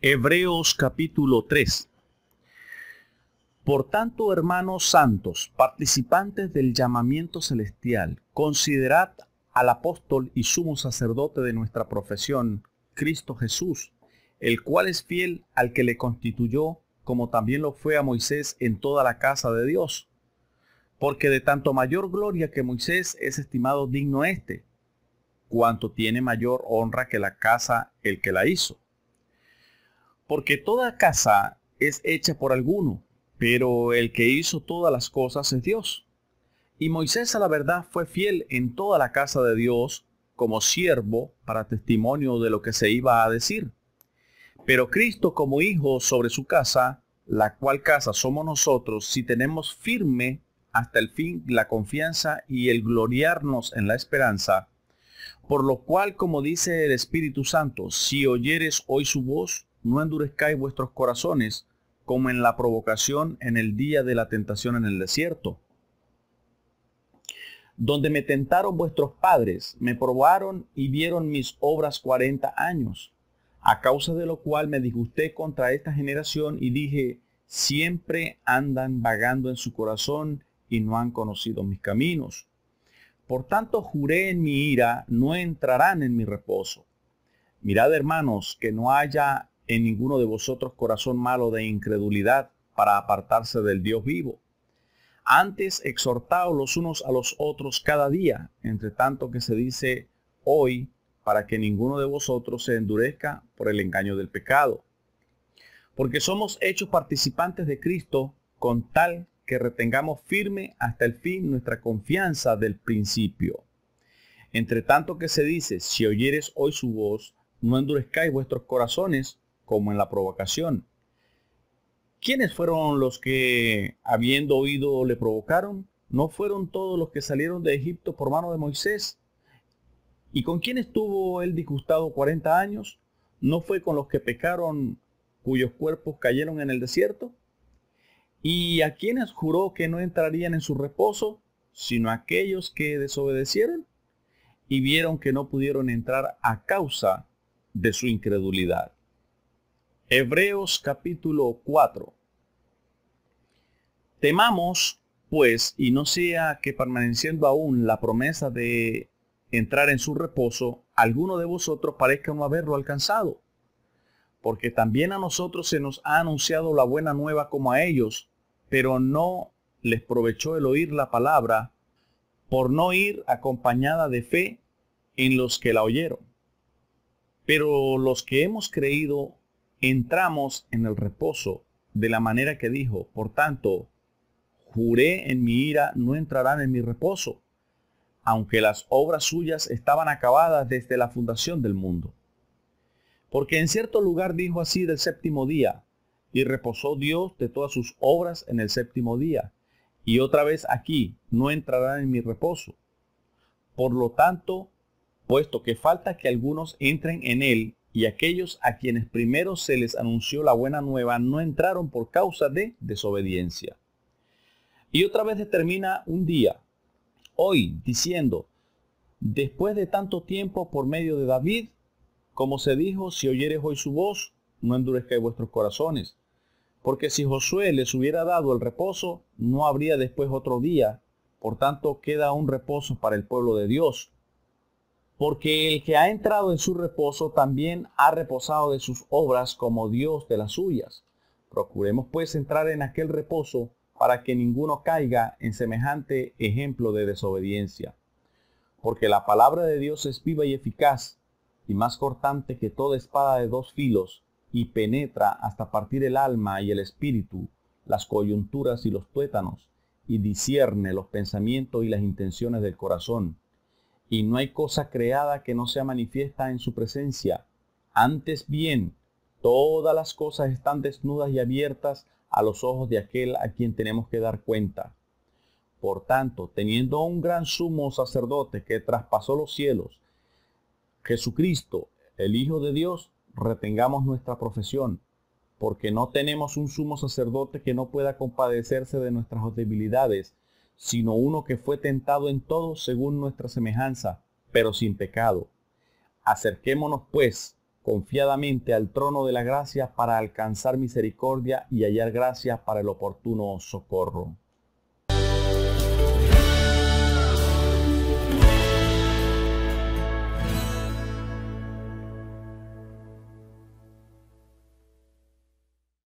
Hebreos capítulo 3. Por tanto, hermanos santos, participantes del llamamiento celestial, considerad al apóstol y sumo sacerdote de nuestra profesión, Cristo Jesús, el cual es fiel al que le constituyó, como también lo fue a Moisés en toda la casa de Dios. Porque de tanto mayor gloria que Moisés es estimado digno este, cuanto tiene mayor honra que la casa el que la hizo porque toda casa es hecha por alguno, pero el que hizo todas las cosas es Dios. Y Moisés a la verdad fue fiel en toda la casa de Dios como siervo para testimonio de lo que se iba a decir. Pero Cristo como hijo sobre su casa, la cual casa somos nosotros si tenemos firme hasta el fin la confianza y el gloriarnos en la esperanza. Por lo cual, como dice el Espíritu Santo, si oyeres hoy su voz, no endurezcáis vuestros corazones como en la provocación en el día de la tentación en el desierto, donde me tentaron vuestros padres, me probaron y vieron mis obras cuarenta años, a causa de lo cual me disgusté contra esta generación y dije, siempre andan vagando en su corazón y no han conocido mis caminos. Por tanto juré en mi ira, no entrarán en mi reposo. Mirad hermanos, que no haya en ninguno de vosotros corazón malo de incredulidad para apartarse del Dios vivo. Antes exhortaos los unos a los otros cada día, entre tanto que se dice hoy, para que ninguno de vosotros se endurezca por el engaño del pecado. Porque somos hechos participantes de Cristo con tal que retengamos firme hasta el fin nuestra confianza del principio. Entre tanto que se dice, si oyeres hoy su voz, no endurezcáis vuestros corazones como en la provocación. ¿Quiénes fueron los que, habiendo oído, le provocaron? ¿No fueron todos los que salieron de Egipto por mano de Moisés? ¿Y con quién estuvo él disgustado 40 años? ¿No fue con los que pecaron cuyos cuerpos cayeron en el desierto? ¿Y a quienes juró que no entrarían en su reposo, sino aquellos que desobedecieron y vieron que no pudieron entrar a causa de su incredulidad? Hebreos capítulo 4. Temamos, pues, y no sea que permaneciendo aún la promesa de entrar en su reposo, alguno de vosotros parezca no haberlo alcanzado. Porque también a nosotros se nos ha anunciado la buena nueva como a ellos, pero no les provechó el oír la palabra por no ir acompañada de fe en los que la oyeron. Pero los que hemos creído entramos en el reposo de la manera que dijo, por tanto, juré en mi ira, no entrarán en mi reposo, aunque las obras suyas estaban acabadas desde la fundación del mundo. Porque en cierto lugar dijo así del séptimo día, y reposó Dios de todas sus obras en el séptimo día. Y otra vez aquí, no entrarán en mi reposo. Por lo tanto, puesto que falta que algunos entren en él, y aquellos a quienes primero se les anunció la buena nueva no entraron por causa de desobediencia. Y otra vez determina un día, hoy, diciendo, después de tanto tiempo por medio de David, como se dijo, si oyeres hoy su voz, no endurezcáis vuestros corazones. Porque si Josué les hubiera dado el reposo, no habría después otro día. Por tanto, queda un reposo para el pueblo de Dios porque el que ha entrado en su reposo también ha reposado de sus obras como Dios de las suyas. Procuremos pues entrar en aquel reposo para que ninguno caiga en semejante ejemplo de desobediencia. Porque la palabra de Dios es viva y eficaz, y más cortante que toda espada de dos filos, y penetra hasta partir el alma y el espíritu, las coyunturas y los tuétanos, y discierne los pensamientos y las intenciones del corazón y no hay cosa creada que no sea manifiesta en su presencia. Antes bien, todas las cosas están desnudas y abiertas a los ojos de aquel a quien tenemos que dar cuenta. Por tanto, teniendo un gran sumo sacerdote que traspasó los cielos, Jesucristo, el Hijo de Dios, retengamos nuestra profesión, porque no tenemos un sumo sacerdote que no pueda compadecerse de nuestras debilidades, sino uno que fue tentado en todo según nuestra semejanza, pero sin pecado. Acerquémonos, pues, confiadamente al trono de la gracia para alcanzar misericordia y hallar gracia para el oportuno socorro.